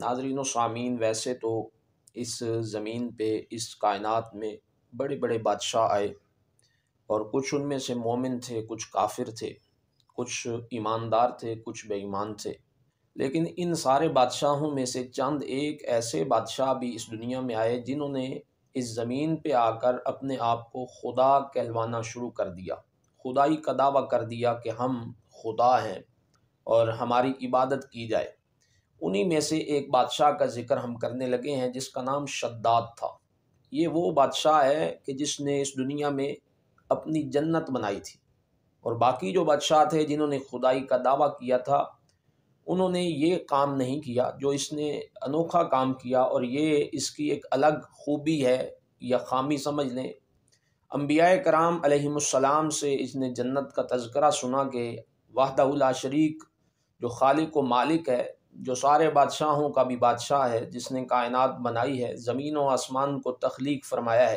नाजरीन सामीन वैसे तो इस ज़मीन पे इस कायनात में बड़े बड़े बादशाह आए और कुछ उनमें से मोमिन थे कुछ काफिर थे कुछ ईमानदार थे कुछ बेईमान थे लेकिन इन सारे बादशाहों में से चंद एक ऐसे बादशाह भी इस दुनिया में आए जिन्होंने इस ज़मीन पे आकर अपने आप को खुदा कहलवाना शुरू कर दिया खुदाई का दावा कर दिया कि हम खुदा हैं और हमारी इबादत की जाए उन्हीं में से एक बादशाह का ज़िक्र हम करने लगे हैं जिसका नाम शद्दाद था ये वो बादशाह है कि जिसने इस दुनिया में अपनी जन्नत बनाई थी और बाकी जो बादशाह थे जिन्होंने खुदाई का दावा किया था उन्होंने ये काम नहीं किया जो इसने अनोखा काम किया और ये इसकी एक अलग खूबी है या खामी समझ लें अम्बिया कराम अलैहिस्सलाम से इसने जन्नत का तस्करा सुना कि वाहदा शरीक जो खालिक व मालिक है जो सारे बादशाहों का भी बादशाह है जिसने कायनात बनाई है ज़मीन व आसमान को तख्लीक फरमाया है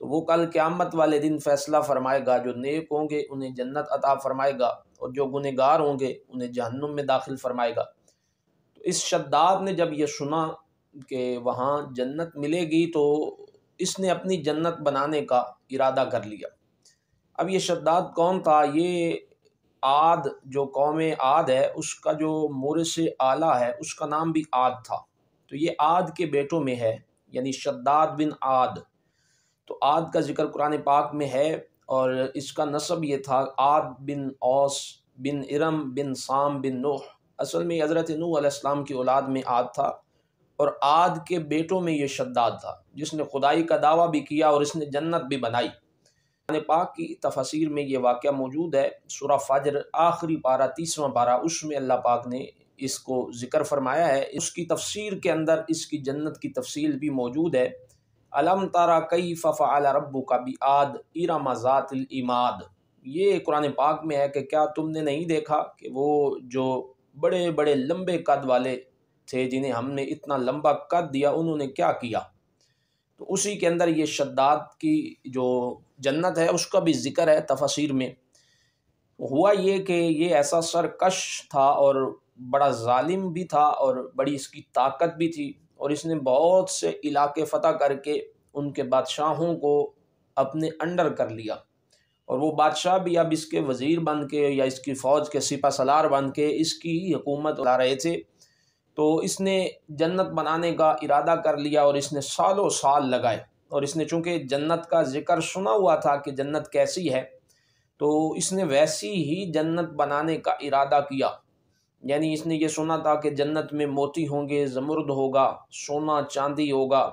तो वो कल क़्यामत वाले दिन फ़ैसला फरमाएगा जो नेक होंगे उन्हें जन्नत अता फरमाएगा और जो गुनहगार होंगे उन्हें जहन्नुम में दाखिल फरमाएगा तो इस शद्दाद ने जब यह सुना कि वहाँ जन्नत मिलेगी तो इसने अपनी जन्नत बनाने का इरादा कर लिया अब ये शद्दाद कौन था ये आद जो कौम आद है उसका जो से आला है उसका नाम भी आद था तो ये आद के बेटों में है यानी शद्दाद बिन आद तो आद का जिक्र कुरान पाक में है और इसका नसब ये था आद बिन औस बिन इरम बिन साम बिन नूह असल में हज़रत नूसम की औलाद में आद था और आद के बेटों में ये शद्दाद था जिसने खुदाई का दावा भी किया और इसने जन्नत भी बनाई पाक की तफसर में ये वाक़ मौजूद है सुरा फजर आखिरी पारा तीसवा पारा उसमें अल्लाह पाक ने इसको ज़िक्र फरमाया है उसकी तफसीर के अंदर इसकी जन्नत की तफसील भी मौजूद है अलम तारा कई फ़फ़ा अला रबू का भी आद इरा ज़ातिलमाद ये कुरान पाक में है कि क्या तुमने नहीं देखा कि वो जो बड़े बड़े लंबे कद वाले थे जिन्हें हमने इतना लंबा कद दिया उन्होंने क्या किया तो उसी के अंदर ये शद्दाद की जो जन्नत है उसका भी ज़िक्र है तफसीर में हुआ ये कि ये ऐसा सरकश था और बड़ा ालिम भी था और बड़ी इसकी ताकत भी थी और इसने बहुत से इलाके फ़तह करके उनके बादशाहों को अपने अंडर कर लिया और वो बादशाह भी अब इसके वज़ीर बन के या इसकी फ़ौज के सिपा सलार बन के इसकी हुकूमत ला रहे थे तो इसने जन्नत बनाने का इरादा कर लिया और इसने सालों साल लगाए और इसने चूँकि जन्नत का ज़िक्र सुना हुआ था कि जन्नत कैसी है तो इसने वैसी ही जन्नत बनाने का इरादा किया यानी इसने ये सुना था कि जन्नत में मोती होंगे ज़मुर्द होगा सोना चांदी होगा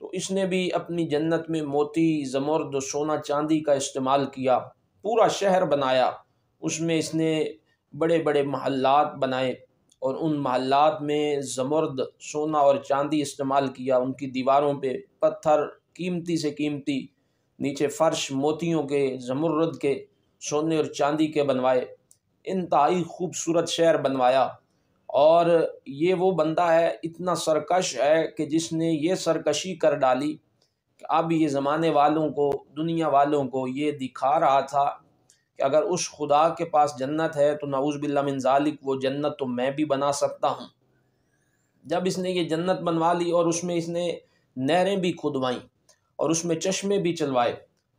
तो इसने भी अपनी जन्नत में मोती ज़मुर्द सोना चांदी का इस्तेमाल किया पूरा शहर बनाया उसमें इसने बड़े बड़े महल्लात बनाए और उन महल्लात में ज़मर्द सोना और चांदी इस्तेमाल किया उनकी दीवारों पे पत्थर कीमती से कीमती नीचे फ़र्श मोतियों के ज़मुर्रद के सोने और चांदी के बनवाए इंतहाई खूबसूरत शहर बनवाया और ये वो बंदा है इतना सरकश है कि जिसने ये सरकशी कर डाली अब ये ज़माने वालों को दुनिया वालों को ये दिखा रहा था कि अगर उस खुदा के पास जन्नत है तो नाउज़बिल्ला मिनजालिक वो जन्नत तो मैं भी बना सकता हूँ जब इसने ये जन्नत बनवा ली और उसमें इसने नहरें भी खुदवाईं और उसमें चश्मे भी चलवाए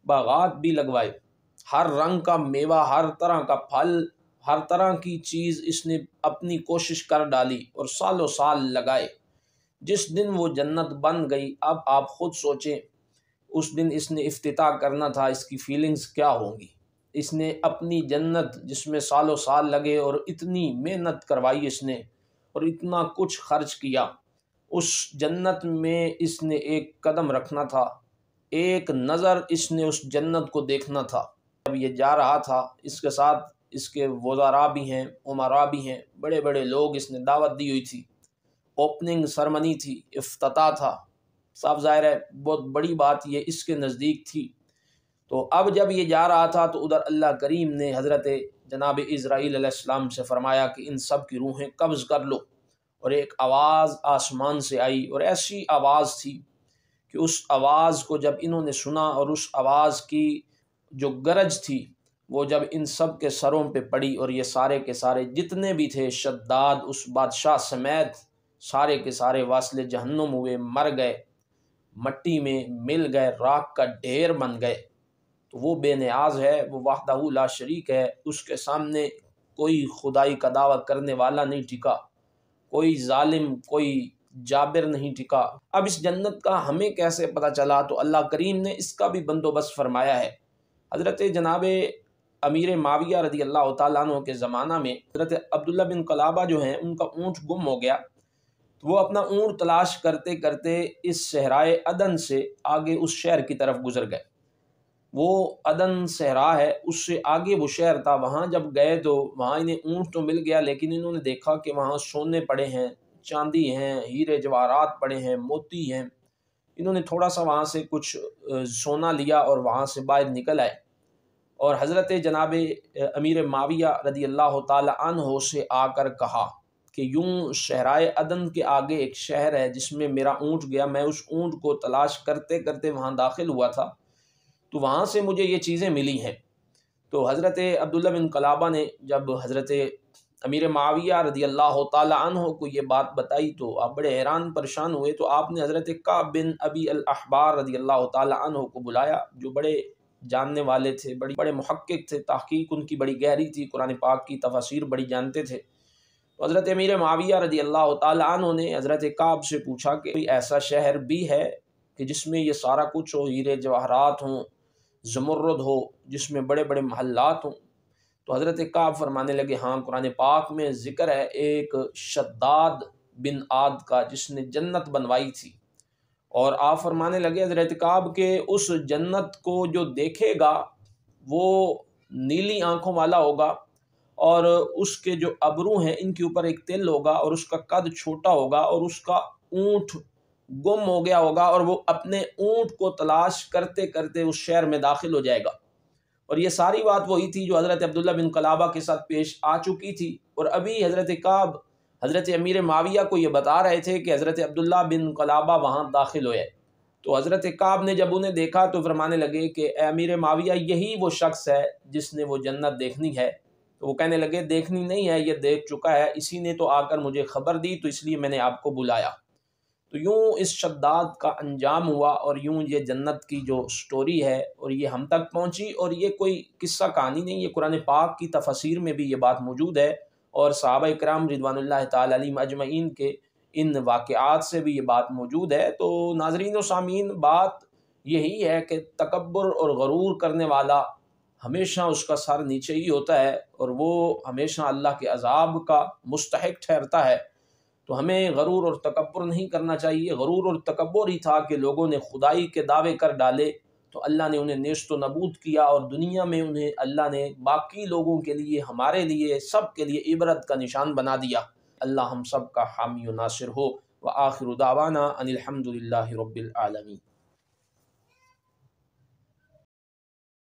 बागात भी लगवाए हर रंग का मेवा हर तरह का फल हर तरह की चीज़ इसने अपनी कोशिश कर डाली और सालों साल लगाए जिस दिन वो जन्नत बन गई अब आप ख़ुद सोचें उस दिन इसने अफ्ताह करना था इसकी फीलिंग्स क्या होंगी इसने अपनी जन्नत जिसमें सालों साल लगे और इतनी मेहनत करवाई इसने और इतना कुछ खर्च किया उस जन्नत में इसने एक कदम रखना था एक नज़र इसने उस जन्नत को देखना था जब ये जा रहा था इसके साथ इसके वजारा भी हैं उमारा भी हैं बड़े बड़े लोग इसने दावत दी हुई थी ओपनिंग सरमनी थी अफ्ताह था साफ ज़ाहिर है बहुत बड़ी बात ये इसके नज़दीक थी तो अब जब ये जा रहा था तो उधर अल्लाह करीम ने हज़रत जनाब इसराइल से फ़रमाया कि इन सब की रूहें कब्ज़ कर लो और एक आवाज़ आसमान से आई और ऐसी आवाज़ थी कि उस आवाज़ को जब इन्होंने सुना और उस आवाज़ की जो गरज थी वो जब इन सब के सरों पे पड़ी और ये सारे के सारे जितने भी थे शद्दाद उस बादशाह समेत सारे के सारे वासले जहन्नुम हुए मर गए मट्टी में मिल गए राख का ढेर बन गए तो वो बेनियाज है वो वाहदाहू ला शरीक है उसके सामने कोई खुदाई का दावा करने वाला नहीं टिका कोई जालिम कोई जाबिर नहीं टिका अब इस जन्नत का हमें कैसे पता चला तो अल्लाह करीम ने इसका भी बंदोबस्त फरमाया है हज़रत जनाब अमीर माविया रदी अल्लाह तु के ज़माना में हज़रत अब्दुल्ला बिन कलाबा जो हैं उनका ऊँट गुम हो गया तो वो अपना ऊँट तलाश करते करते इस शहराए अदन से आगे उस शहर की तरफ गुजर गए वो अदन सहरा है उससे आगे वो शहर था वहाँ जब गए तो वहाँ इन्हें ऊँट तो मिल गया लेकिन इन्होंने देखा कि वहाँ सोने पड़े हैं चांदी हैं हीरे जवाहरात पड़े हैं मोती हैं इन्होंने थोड़ा सा वहाँ से कुछ सोना लिया और वहाँ से बाहर निकल आए और हज़रत जनाब अमीर माविया रदी अल्लाह तन से आकर कहा कि यूं शहराए अदन के आगे एक शहर है जिसमें मेरा ऊँट गया मैं उस ऊँट को तलाश करते करते वहाँ दाखिल हुआ था तो वहाँ से मुझे ये चीज़ें मिली हैं तो हज़रत अब्दुल्ला बिन कलाबा ने जब हज़रत अमीर माविया रदी अल्लाह तह को ये बात बताई तो आप बड़े हैरान परेशान हुए तो आपने हज़रत का बिन अबी अलबार रदी अल्लाह तह को बुलाया जो बड़े जानने वाले थे बड़े बड़े महक्क थे तहकीक उनकी बड़ी गहरी थी कुरान पाक की तफसर बड़ी जानते थे तो हज़रत अमीर माविया रदी अल्लाह तह ने हज़रत काब से पूछा कि ऐसा शहर भी है कि जिसमें ये सारा कुछ हो हीरे जवाहरात हों जमुरद हो जिसमें बड़े बड़े महल्लात हों तो हज़रत काब फरमाने लगे हाँ कुरान पाक में ज़िक्र है एक शद्दाद बिन आद का जिसने जन्नत बनवाई थी और आप फरमाने लगे हज़रत काब के उस जन्नत को जो देखेगा वो नीली आँखों वाला होगा और उसके जो अबरू हैं इनके ऊपर एक तिल होगा और उसका कद छोटा होगा और उसका ऊँट गुम हो गया होगा और वो अपने ऊँट को तलाश करते करते उस शहर में दाखिल हो जाएगा और ये सारी बात वही थी जो हज़रत अब्दुल्ला बिन कलाबा के साथ पेश आ चुकी थी और अभी हज़रत काब हज़रत अमीर माविया को ये बता रहे थे कि हज़रत अब्दुल्ला बिन कलाबा वहाँ दाखिल होए तो हज़रत काब ने जब उन्हें देखा तो फरमाने लगे कि अमीर माविया यही वो शख्स है जिसने वो जन्नत देखनी है तो वो कहने लगे देखनी नहीं है ये देख चुका है इसी ने तो आकर मुझे खबर दी तो इसलिए मैंने आपको बुलाया तो यूँ इस शद्दाद का अंजाम हुआ और यूँ ये जन्नत की जो स्टोरी है और ये हम तक पहुँची और ये कोई किस्सा कहानी नहीं ये कुरान पाक की तफसीर में भी ये बात मौजूद है और साहब कराम रिदवानल्ला तली अजमैन के इन वाक़ात से भी ये बात मौजूद है तो नाजरीन व सामीन बात यही है कि तकबर और गरूर करने वाला हमेशा उसका सर नीचे ही होता है और वो हमेशा अल्लाह के अजाब का मुस्तक ठहरता है तो हमें गरूर और तकबर नहीं करना चाहिए गरूर और तकबर ही था कि लोगों ने खुदाई के दावे कर डाले तो अल्लाह ने उन्हें नेश्त नबूद किया और दुनिया में उन्हें अल्लाह ने बाकी लोगों के लिए हमारे लिए सब के लिए इबरत का निशान बना दिया अल्लाह हम सब का हामी नासिर हो व आखिर उदावाना अनिलहमदिल्ला रबालमी